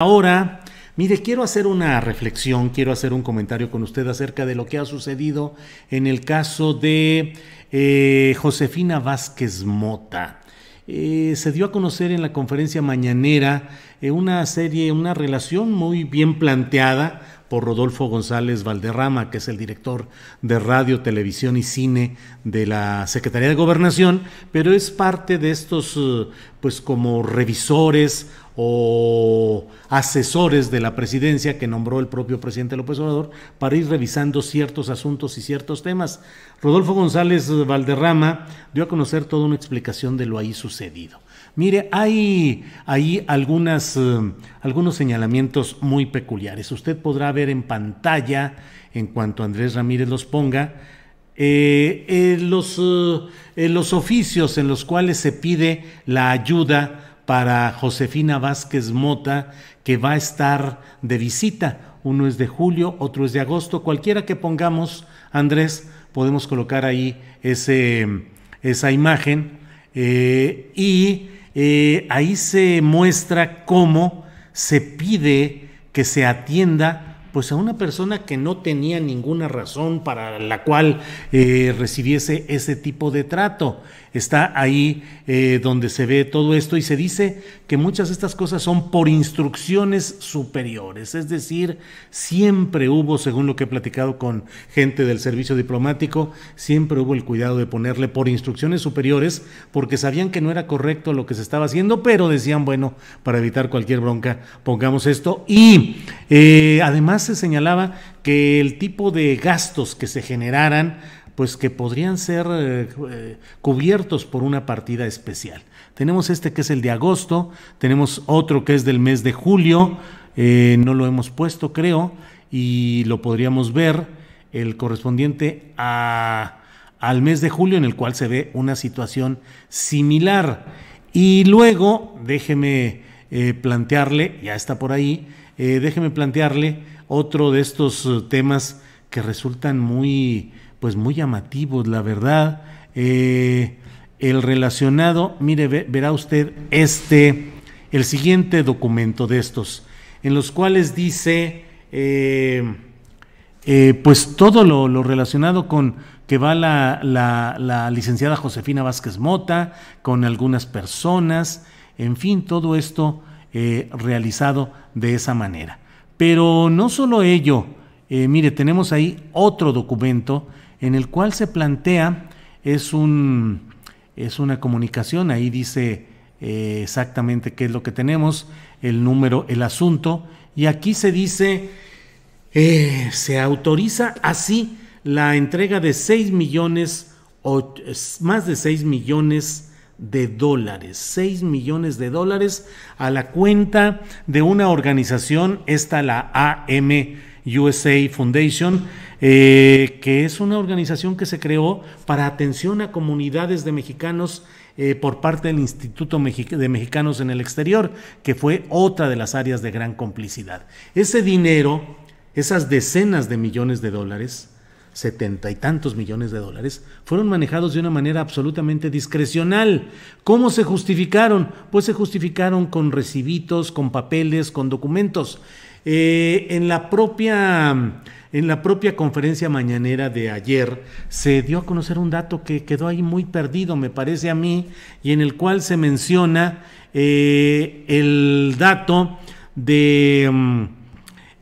Ahora, mire, quiero hacer una reflexión, quiero hacer un comentario con usted acerca de lo que ha sucedido en el caso de eh, Josefina Vázquez Mota. Eh, se dio a conocer en la conferencia mañanera eh, una serie, una relación muy bien planteada por Rodolfo González Valderrama, que es el director de radio, televisión y cine de la Secretaría de Gobernación, pero es parte de estos, pues como revisores o asesores de la presidencia que nombró el propio presidente López Obrador para ir revisando ciertos asuntos y ciertos temas. Rodolfo González Valderrama dio a conocer toda una explicación de lo ahí sucedido. Mire, hay ahí algunas, eh, algunos señalamientos muy peculiares. Usted podrá ver en pantalla, en cuanto Andrés Ramírez los ponga, eh, eh, los, los oficios en los cuales se pide la ayuda para Josefina Vázquez Mota, que va a estar de visita. Uno es de julio, otro es de agosto. Cualquiera que pongamos, Andrés, podemos colocar ahí ese, esa imagen. Eh, y eh, ahí se muestra cómo se pide que se atienda pues a una persona que no tenía ninguna razón para la cual eh, recibiese ese tipo de trato. Está ahí eh, donde se ve todo esto y se dice que muchas de estas cosas son por instrucciones superiores, es decir, siempre hubo, según lo que he platicado con gente del servicio diplomático, siempre hubo el cuidado de ponerle por instrucciones superiores porque sabían que no era correcto lo que se estaba haciendo, pero decían, bueno, para evitar cualquier bronca, pongamos esto. Y eh, además, se señalaba que el tipo de gastos que se generaran pues que podrían ser eh, eh, cubiertos por una partida especial. Tenemos este que es el de agosto, tenemos otro que es del mes de julio, eh, no lo hemos puesto creo, y lo podríamos ver el correspondiente al mes de julio en el cual se ve una situación similar. Y luego, déjeme plantearle, ya está por ahí, déjeme plantearle otro de estos eh, temas que resultan muy, pues muy llamativos, la verdad. Eh, el relacionado, mire, verá usted este, el siguiente documento de estos, en los cuales dice, eh, pues todo lo, relacionado con que va la, la, licenciada Josefina Vázquez Mota, con algunas personas, en fin, todo esto realizado de esa manera. Pero no solo ello, eh, mire, tenemos ahí otro documento en el cual se plantea, es, es una comunicación, ahí dice eh, exactamente qué es lo que tenemos, el número, el asunto, y aquí se dice, eh, se autoriza así la entrega de 6 millones, o, más de 6 millones de dólares, 6 millones de dólares a la cuenta de una organización, esta la AM USA Foundation, eh, que es una organización que se creó para atención a comunidades de mexicanos eh, por parte del Instituto de Mexicanos en el Exterior, que fue otra de las áreas de gran complicidad. Ese dinero, esas decenas de millones de dólares, setenta y tantos millones de dólares, fueron manejados de una manera absolutamente discrecional. ¿Cómo se justificaron? Pues se justificaron con recibitos, con papeles, con documentos. Eh, en, la propia, en la propia conferencia mañanera de ayer se dio a conocer un dato que quedó ahí muy perdido, me parece a mí, y en el cual se menciona eh, el dato de mm,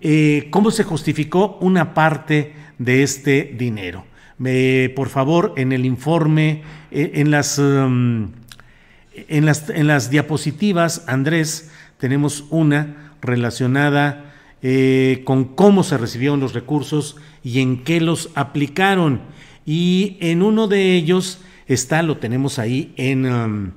eh, cómo se justificó una parte de este dinero. por favor, en el informe, eh, en, las, em, en, en, las, diapositivas, Andrés, tenemos una relacionada eh, con cómo se recibieron los recursos y en qué los aplicaron. Y en uno de ellos está, lo tenemos ahí en em,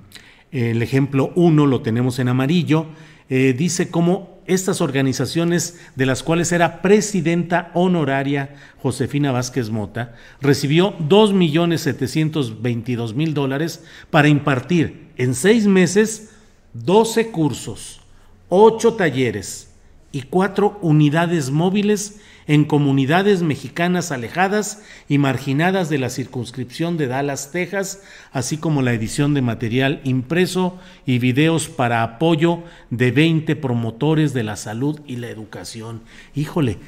el ejemplo 1, lo tenemos en amarillo, eh, dice cómo estas organizaciones, de las cuales era presidenta honoraria Josefina Vázquez Mota, recibió 2.722.000 dólares para impartir en seis meses 12 cursos, 8 talleres, y cuatro unidades móviles en comunidades mexicanas alejadas y marginadas de la circunscripción de Dallas, Texas, así como la edición de material impreso y videos para apoyo de 20 promotores de la salud y la educación. Híjole,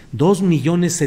millones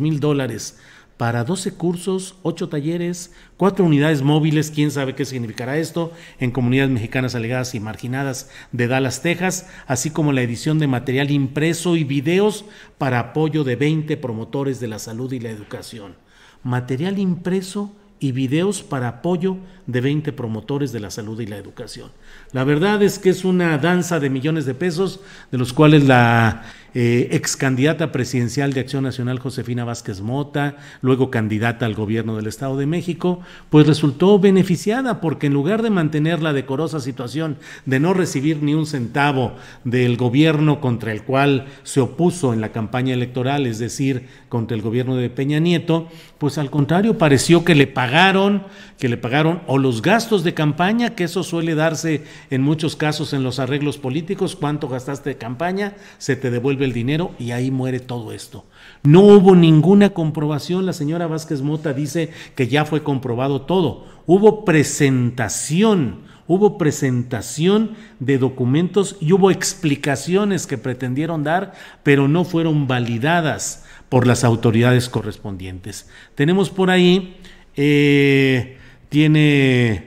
mil dólares para 12 cursos, 8 talleres, 4 unidades móviles, quién sabe qué significará esto, en comunidades mexicanas alegadas y marginadas de Dallas, Texas, así como la edición de material impreso y videos para apoyo de 20 promotores de la salud y la educación. Material impreso y videos para apoyo de 20 promotores de la salud y la educación. La verdad es que es una danza de millones de pesos, de los cuales la excandidata eh, ex candidata presidencial de Acción Nacional Josefina Vázquez Mota, luego candidata al gobierno del Estado de México, pues resultó beneficiada porque en lugar de mantener la decorosa situación de no recibir ni un centavo del gobierno contra el cual se opuso en la campaña electoral, es decir, contra el gobierno de Peña Nieto, pues al contrario pareció que le pagaron, que le pagaron los gastos de campaña, que eso suele darse en muchos casos en los arreglos políticos, cuánto gastaste de campaña, se te devuelve el dinero y ahí muere todo esto. No hubo ninguna comprobación, la señora Vázquez Mota dice que ya fue comprobado todo, hubo presentación, hubo presentación de documentos y hubo explicaciones que pretendieron dar, pero no fueron validadas por las autoridades correspondientes. Tenemos por ahí... Eh, tiene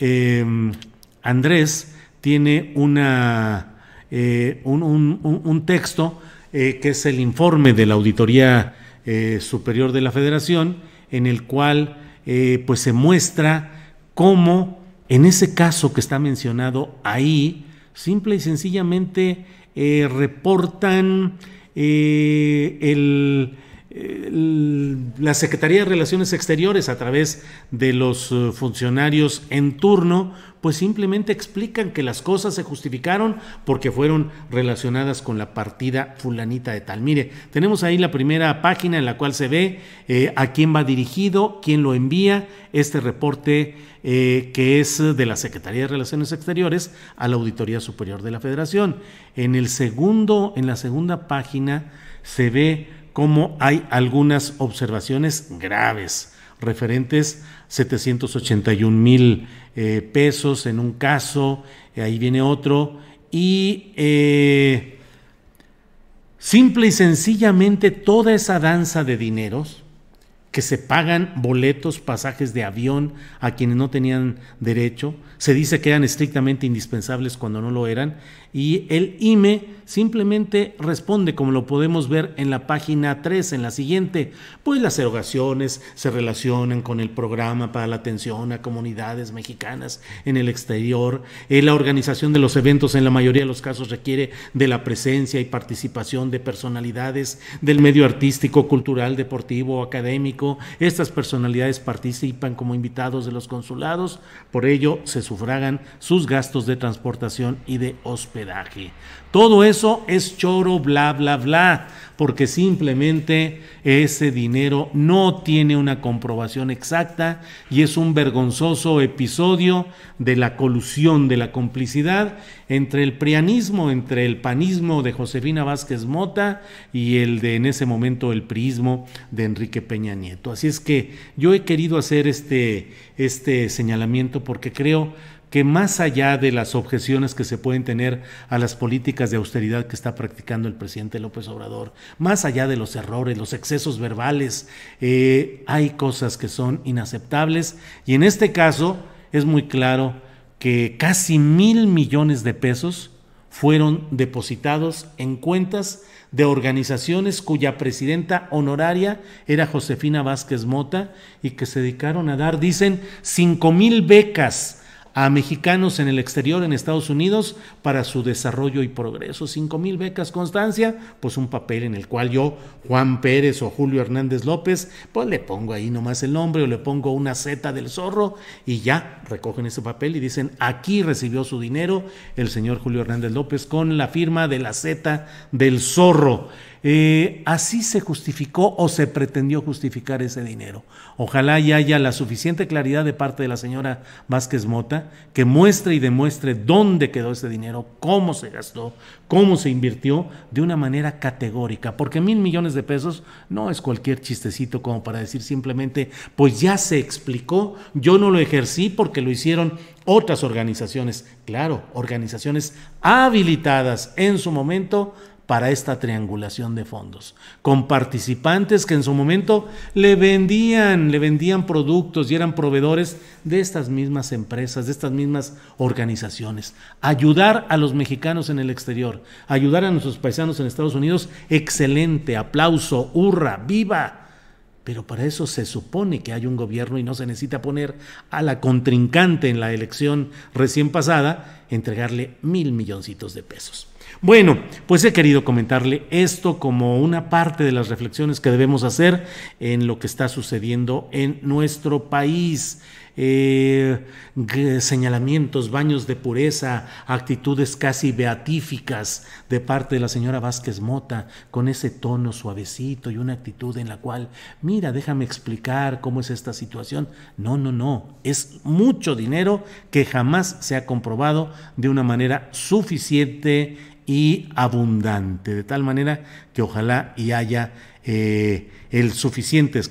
eh, Andrés, tiene una, eh, un, texto eh, que es el informe de la Auditoría Superior de la Federación, en el cual pues se muestra cómo en ese caso que está mencionado ahí, simple y sencillamente reportan el la Secretaría de Relaciones Exteriores a través de los eh, funcionarios en turno, pues simplemente explican que las cosas se justificaron porque fueron relacionadas con la partida fulanita de tal. Mire, tenemos ahí la primera página en la cual se ve eh, a quién va dirigido, quién lo envía, este reporte eh, que es de la Secretaría de Relaciones Exteriores a la Auditoría Superior de la Federación. En el segundo, en la segunda página se ve cómo hay algunas observaciones graves referentes 781 mil eh, pesos en un caso, eh, ahí viene otro, y eh, simple y sencillamente toda esa danza de dineros que se pagan boletos, pasajes de avión a quienes no tenían derecho, se dice que eran estrictamente indispensables cuando no lo eran, y el IME simplemente responde como lo podemos ver en la página 3, en la siguiente, pues las erogaciones se relacionan con el programa para la atención a comunidades mexicanas en el exterior, eh, la organización de los eventos en la mayoría de los casos requiere de la presencia y participación de personalidades del medio artístico, cultural, deportivo, académico, estas personalidades participan como invitados de los consulados, por ello se sufragan sus gastos de transportación y de hospedaje. Todo eso es choro, bla, bla, bla, porque simplemente ese dinero no tiene una comprobación exacta y es un vergonzoso episodio de la colusión, de la complicidad entre el prianismo, entre el panismo de Josefina Vázquez Mota y el de en ese momento el priismo de Enrique Peña Nieto. Así es que yo he querido hacer este, este señalamiento porque creo que más allá de las objeciones que se pueden tener a las políticas de austeridad que está practicando el presidente López Obrador, más allá de los errores, los excesos verbales, eh, hay cosas que son inaceptables y en este caso es muy claro que casi mil millones de pesos fueron depositados en cuentas de organizaciones cuya presidenta honoraria era Josefina Vázquez Mota y que se dedicaron a dar, dicen, cinco mil becas a mexicanos en el exterior, en Estados Unidos, para su desarrollo y progreso. cinco mil becas Constancia, pues un papel en el cual yo, Juan Pérez o Julio Hernández López, pues le pongo ahí nomás el nombre o le pongo una Z del zorro y ya recogen ese papel y dicen, aquí recibió su dinero el señor Julio Hernández López con la firma de la Z del zorro. Eh, así se justificó o se pretendió justificar ese dinero. Ojalá ya haya la suficiente claridad de parte de la señora Vázquez Mota que muestre y demuestre dónde quedó ese dinero, cómo se gastó, cómo se invirtió de una manera categórica, porque mil millones de pesos no es cualquier chistecito como para decir simplemente, pues ya se explicó, yo no lo ejercí porque lo hicieron otras organizaciones, claro, organizaciones habilitadas en su momento para esta triangulación de fondos, con participantes que en su momento le vendían, le vendían productos y eran proveedores de estas mismas empresas, de estas mismas organizaciones. Ayudar a los mexicanos en el exterior, ayudar a nuestros paisanos en Estados Unidos, excelente, aplauso, hurra, viva. Pero para eso se supone que hay un gobierno y no se necesita poner a la contrincante en la elección recién pasada, entregarle mil milloncitos de pesos. Bueno, pues he querido comentarle esto como una parte de las reflexiones que debemos hacer en lo que está sucediendo en nuestro país. Eh, señalamientos, baños de pureza, actitudes casi beatíficas de parte de la señora Vázquez Mota, con ese tono suavecito y una actitud en la cual, mira, déjame explicar cómo es esta situación. No, no, no, es mucho dinero que jamás se ha comprobado de una manera suficiente y abundante, de tal manera que ojalá y haya eh, el suficiente esclarecimiento.